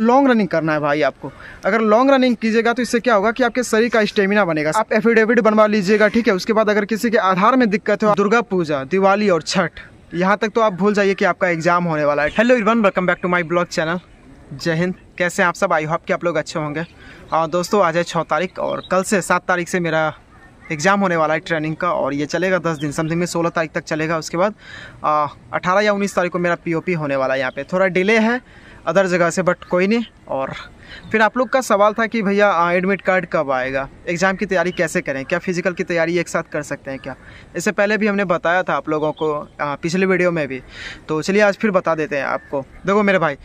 Long running करना है भाई आपको अगर लॉन्ग रनिंग कीजिएगा तो इससे क्या होगा कि आपके शरीर का स्टेमिना बनेगा आप एफिडेविट बनवा लीजिएगा ठीक है उसके बाद अगर किसी के आधार में दिक्कत हो दुर्गा पूजा दिवाली और छठ यहाँ तक तो आप भूल जाइए कि आपका एग्जाम होने वाला है hello even welcome back to my blog channel Jai Hind कैसे हैं आप सब आई होप कि आप लोग अच्छे होंगे और दोस्तों आज है छः तारीख और कल से सात तारीख से मेरा एग्ज़ाम होने वाला है ट्रेनिंग का और ये चलेगा दस दिन समथिंग में सोलह तारीख तक चलेगा उसके बाद अठारह या उन्नीस तारीख को मेरा पीओपी होने वाला है यहाँ पे थोड़ा डिले है अदर जगह से बट कोई नहीं और फिर आप लोग का सवाल था कि भैया एडमिट कार्ड कब आएगा एग्ज़ाम की तैयारी कैसे करें क्या फ़िज़िकल की तैयारी एक साथ कर सकते हैं क्या इससे पहले भी हमने बताया था आप लोगों को आ, पिछले वीडियो में भी तो चलिए आज फिर बता देते हैं आपको देखो मेरे भाई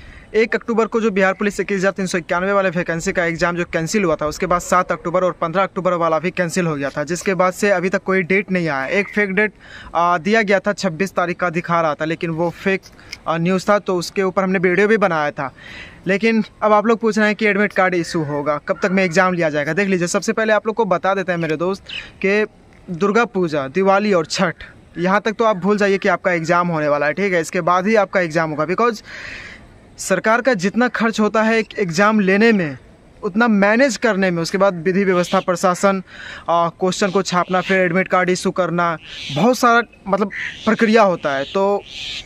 एक अक्टूबर को जो बिहार पुलिस इक्कीस हज़ार तीन सौ इक्यानवे वाले वैकेंसी का एग्ज़ाम जो कैंसिल हुआ था उसके बाद सात अक्टूबर और पंद्रह अक्टूबर वाला भी कैंसिल हो गया था जिसके बाद से अभी तक कोई डेट नहीं आया एक फेक डेट दिया गया था छब्बीस तारीख का दिखा रहा था लेकिन वो फेक न्यूज़ था तो उसके ऊपर हमने वीडियो भी बनाया था लेकिन अब आप लोग पूछ रहे हैं कि एडमिट कार्ड इशू होगा कब तक में एग्ज़ाम लिया जाएगा देख लीजिए सबसे पहले आप लोग को बता देते हैं मेरे दोस्त कि दुर्गा पूजा दिवाली और छठ यहाँ तक तो आप भूल जाइए कि आपका एग्ज़ाम होने वाला है ठीक है इसके बाद ही आपका एग्ज़ाम होगा बिकॉज सरकार का जितना खर्च होता है एग्ज़ाम लेने में उतना मैनेज करने में उसके बाद विधि व्यवस्था प्रशासन क्वेश्चन को छापना फिर एडमिट कार्ड इशू करना बहुत सारा मतलब प्रक्रिया होता है तो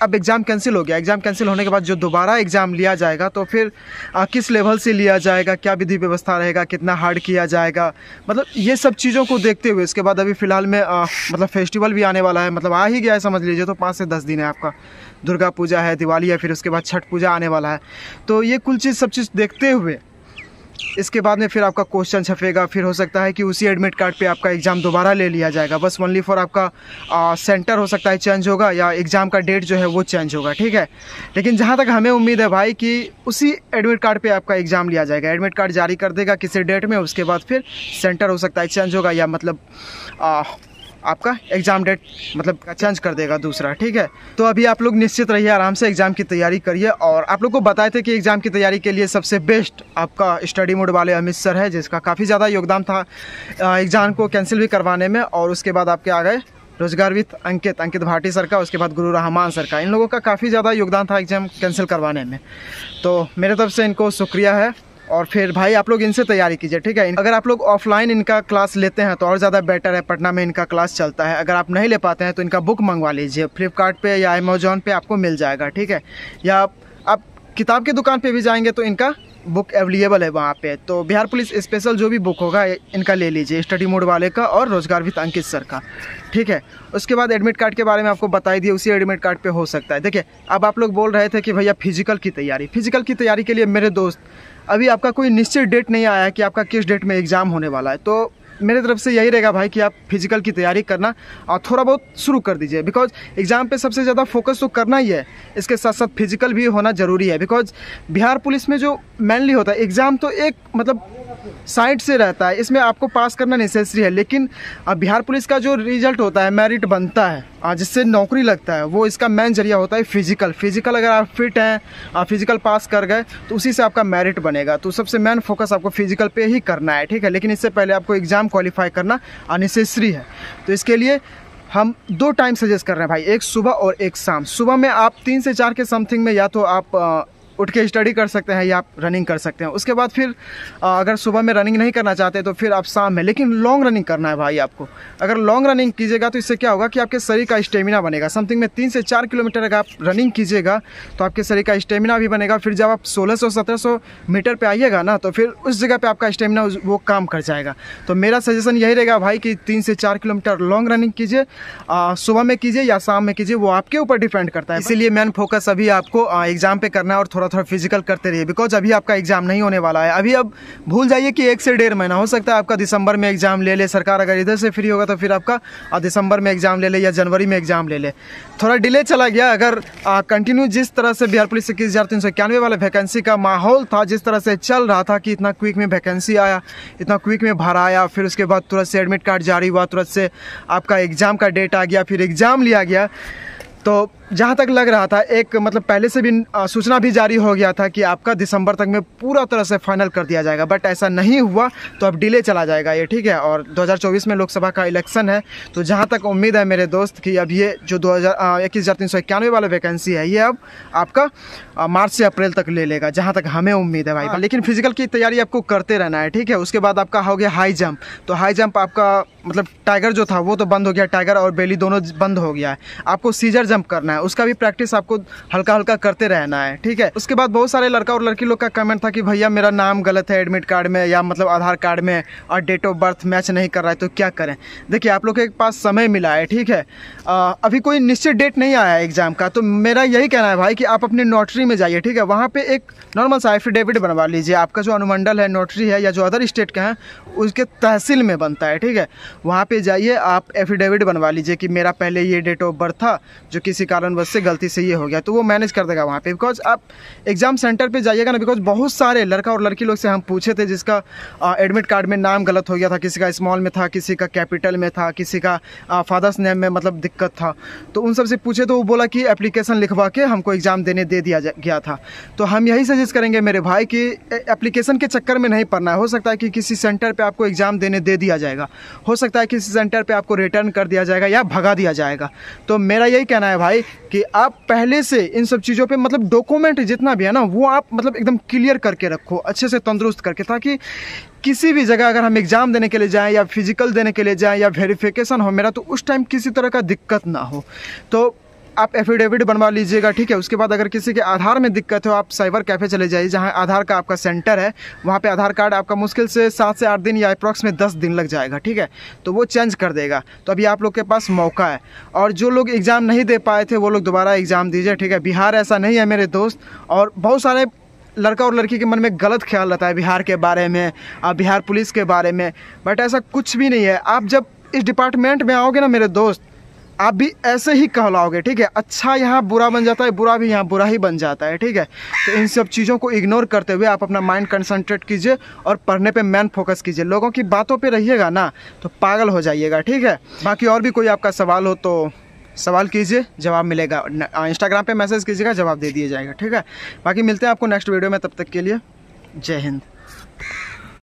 अब एग्ज़ाम कैंसिल हो गया एग्ज़ाम कैंसिल होने के बाद जो दोबारा एग्ज़ाम लिया जाएगा तो फिर आ, किस लेवल से लिया जाएगा क्या विधि व्यवस्था रहेगा कितना हार्ड किया जाएगा मतलब ये सब चीज़ों को देखते हुए इसके बाद अभी फ़िलहाल में आ, मतलब फेस्टिवल भी आने वाला है मतलब आ ही गया है समझ लीजिए तो पाँच से दस दिन है आपका दुर्गा पूजा है दिवाली है फिर उसके बाद छठ पूजा आने वाला है तो ये कुल चीज़ सब चीज़ देखते हुए इसके बाद में फिर आपका क्वेश्चन छपेगा फिर हो सकता है कि उसी एडमिट कार्ड पे आपका एग्ज़ाम दोबारा ले लिया जाएगा बस ओनली फॉर आपका आ, सेंटर हो सकता है चेंज होगा या एग्ज़ाम का डेट जो है वो चेंज होगा ठीक है लेकिन जहाँ तक हमें उम्मीद है भाई कि उसी एडमिट कार्ड पर आपका एग्ज़ाम लिया जाएगा एडमिट कार्ड जारी कर देगा किसी डेट में उसके बाद फिर सेंटर हो सकता है चेंज होगा या मतलब आ, आपका एग्ज़ाम डेट मतलब चेंज कर देगा दूसरा ठीक है तो अभी आप लोग निश्चित रहिए आराम से एग्ज़ाम की तैयारी करिए और आप लोग को बताए थे कि एग्ज़ाम की तैयारी के लिए सबसे बेस्ट आपका स्टडी मोड वाले अमित सर है जिसका काफ़ी ज़्यादा योगदान था एग्ज़ाम को कैंसिल भी करवाने में और उसके बाद आपके आ गए रोजगार विथ अंकित अंकित भाटी सर का उसके बाद गुरु रहमान सर का इन लोगों का काफ़ी ज़्यादा योगदान था एग्ज़ाम कैंसिल करवाने में तो मेरे तरफ से इनको शुक्रिया है और फिर भाई आप लोग इनसे तैयारी कीजिए ठीक है अगर आप लोग ऑफलाइन इनका क्लास लेते हैं तो और ज़्यादा बेटर है पटना में इनका क्लास चलता है अगर आप नहीं ले पाते हैं तो इनका बुक मंगवा लीजिए फ्लिपकार्ट या अमेजोन पर आपको मिल जाएगा ठीक है या आप किताब की दुकान पर भी जाएंगे तो इनका बुक अवेलेबल है वहाँ पे तो बिहार पुलिस स्पेशल जो भी बुक होगा इनका ले लीजिए स्टडी मोड वाले का और रोजगार भी अंकित सर का ठीक है उसके बाद एडमिट कार्ड के बारे में आपको बताई दिए उसी एडमिट कार्ड पे हो सकता है देखिए अब आप लोग बोल रहे थे कि भैया फिजिकल की तैयारी फिजिकल की तैयारी के लिए मेरे दोस्त अभी आपका कोई निश्चित डेट नहीं आया है कि आपका किस डेट में एग्ज़ाम होने वाला है तो मेरे तरफ से यही रहेगा भाई कि आप फिजिकल की तैयारी करना और थोड़ा बहुत शुरू कर दीजिए बिकॉज एग्ज़ाम पे सबसे ज़्यादा फोकस तो करना ही है इसके साथ साथ फिजिकल भी होना ज़रूरी है बिकॉज बिहार पुलिस में जो मेनली होता है एग्ज़ाम तो एक मतलब साइड से रहता है इसमें आपको पास करना नेसेसरी है लेकिन बिहार पुलिस का जो रिजल्ट होता है मेरिट बनता है जिससे नौकरी लगता है वो इसका मेन जरिया होता है फिजिकल फिजिकल अगर आप फिट हैं आप फिजिकल पास कर गए तो उसी से आपका मेरिट बनेगा तो सबसे मेन फोकस आपको फिजिकल पे ही करना है ठीक है लेकिन इससे पहले आपको एग्ज़ाम क्वालिफाई करना अनसेसरी है तो इसके लिए हम दो टाइम सजेस्ट कर रहे हैं भाई एक सुबह और एक शाम सुबह में आप तीन से चार के समथिंग में या तो आप उठ के स्टडी कर सकते हैं या आप रनिंग कर सकते हैं उसके बाद फिर अगर सुबह में रनिंग नहीं करना चाहते तो फिर आप शाम में लेकिन लॉन्ग रनिंग करना है भाई आपको अगर लॉन्ग रनिंग कीजिएगा तो इससे क्या होगा कि आपके शरीर का स्टेमिना बनेगा समथिंग में तीन से चार किलोमीटर अगर आप रनिंग कीजिएगा तो आपके शरीर का स्टेमिना भी बनेगा फिर जब आप सोलह सौ सत्रह सौ मीटर पर आइएगा ना तो फिर उस जगह पर आपका स्टेमिना वो काम कर जाएगा तो मेरा सजेशन यही रहेगा भाई कि तीन से चार किलोमीटर लॉन्ग रनिंग कीजिए सुबह में कीजिए या शाम में कीजिए वो आपके ऊपर डिपेंड करता है इसीलिए मेन फोकस अभी आपको एग्ज़ाम पर करना है और थोड़ा थोड़ा फिजिकल करते रहिए बिकॉज अभी आपका एग्ज़ाम नहीं होने वाला है अभी अब भूल जाइए कि एक से डेढ़ महीना हो सकता है आपका दिसंबर में एग्ज़ाम ले ले सरकार अगर इधर से फ्री होगा तो फिर आपका दिसंबर में एग्ज़ाम ले ले या जनवरी में एग्ज़ाम ले ले थोड़ा डिले चला गया अगर कंटिन्यू जिस तरह से बिहार पुलिस इक्कीस हज़ार तीन सौ इक्यानवे वाले वैकेंसी का माहौल था जिस तरह से चल रहा था कि इतना क्विक में वैकेंसी आया इतना क्विक में भरा आया फिर उसके बाद तुरंत से एडमिट कार्ड जारी हुआ तुरंत से आपका एग्ज़ाम का डेट आ गया फिर एग्ज़ाम लिया गया तो जहाँ तक लग रहा था एक मतलब पहले से भी सूचना भी जारी हो गया था कि आपका दिसंबर तक में पूरा तरह से फाइनल कर दिया जाएगा बट ऐसा नहीं हुआ तो अब डिले चला जाएगा ये ठीक है और 2024 में लोकसभा का इलेक्शन है तो जहाँ तक उम्मीद है मेरे दोस्त कि अब ये जो दो हज़ार इक्कीस वाला वैकेंसी है ये अब आपका मार्च से अप्रैल तक ले लेगा जहाँ तक हमें उम्मीद है भाई हाँ। लेकिन फिजिकल की तैयारी आपको करते रहना है ठीक है उसके बाद आपका हो गया हाई जंप तो हाई जंप आपका मतलब टाइगर जो था वो तो बंद हो गया टाइगर और बेली दोनों बंद हो गया है आपको सीजर जंप करना है है उसका भी प्रैक्टिस आपको हल्का हल्का करते रहना है ठीक है उसके बाद बहुत सारे लड़का और लड़की लोग का कमेंट था कि भैया मेरा नाम गलत है एडमिट कार्ड में या मतलब आधार कार्ड में और डेट ऑफ बर्थ मैच नहीं कर रहा है तो क्या करें देखिए आप लोग के पास समय मिला है ठीक है आ, अभी कोई निश्चित डेट नहीं आया है एग्ज़ाम का तो मेरा यही कहना है भाई कि आप अपने नोटरी में जाइए ठीक है वहाँ पर एक नॉर्मल सा एफिडेविट बनवा लीजिए आपका जो अनुमंडल है नोटरी है या जो अदर स्टेट का है उसके तहसील में बनता है ठीक है वहाँ पर जाइए आप एफिडेविट बनवा लीजिए कि मेरा पहले ये डेट ऑफ बर्थ था जो किसी कारण वन बस से गलती से ये हो गया तो वो मैनेज कर देगा वहाँ पे बिकॉज आप एग्ज़ाम सेंटर पे जाइएगा ना बिकॉज बहुत सारे लड़का और लड़की लोग से हम पूछे थे जिसका एडमिट कार्ड में नाम गलत हो गया था किसी का स्मॉल में था किसी का कैपिटल में था किसी का फादर्स नेम में मतलब दिक्कत था तो उन सबसे पूछे तो वो बोला कि एप्लीकेशन लिखवा के हमको एग्ज़ाम देने दे दिया गया था तो हम यही सजेस्ट करेंगे मेरे भाई कि एप्लीकेशन के चक्कर में नहीं पढ़ना है हो सकता है कि किसी सेंटर पर आपको एग्ज़ाम देने दे दिया जाएगा हो सकता है किसी सेंटर पर आपको रिटर्न कर दिया जाएगा या भगा दिया जाएगा तो मेरा यही कहना है भाई कि आप पहले से इन सब चीज़ों पे मतलब डॉक्यूमेंट जितना भी है ना वो आप मतलब एकदम क्लियर करके रखो अच्छे से तंदुरुस्त करके ताकि किसी भी जगह अगर हम एग्ज़ाम देने के लिए जाएं या फिज़िकल देने के लिए जाएं या वेरिफिकेशन हो मेरा तो उस टाइम किसी तरह का दिक्कत ना हो तो आप एफिडेविट बनवा लीजिएगा ठीक है उसके बाद अगर किसी के आधार में दिक्कत हो आप साइबर कैफ़े चले जाइए जहाँ आधार का आपका सेंटर है वहाँ पर आधार कार्ड आपका मुश्किल से सात से आठ दिन या अप्रॉक्स में दस दिन लग जाएगा ठीक है तो वो चेंज कर देगा तो अभी आप लोग के पास मौका है और जो लोग एग्ज़ाम नहीं दे पाए थे वो लोग दोबारा एग्ज़ाम दीजिए ठीक है बिहार ऐसा नहीं है मेरे दोस्त और बहुत सारे लड़का और लड़की के मन में गलत ख्याल रहता है बिहार के बारे में और बिहार पुलिस के बारे में बट ऐसा कुछ भी नहीं है आप जब इस डिपार्टमेंट में आओगे ना मेरे दोस्त आप भी ऐसे ही कहलाओगे ठीक है अच्छा यहाँ बुरा बन जाता है बुरा भी यहाँ बुरा ही बन जाता है ठीक है तो इन सब चीज़ों को इग्नोर करते हुए आप अपना माइंड कंसंट्रेट कीजिए और पढ़ने पे मैन फोकस कीजिए लोगों की बातों पे रहिएगा ना तो पागल हो जाइएगा ठीक है बाकी और भी कोई आपका सवाल हो तो सवाल कीजिए जवाब मिलेगा इंस्टाग्राम पर मैसेज कीजिएगा जवाब दे दिया जाएगा ठीक है बाकी मिलते हैं आपको नेक्स्ट वीडियो में तब तक के लिए जय हिंद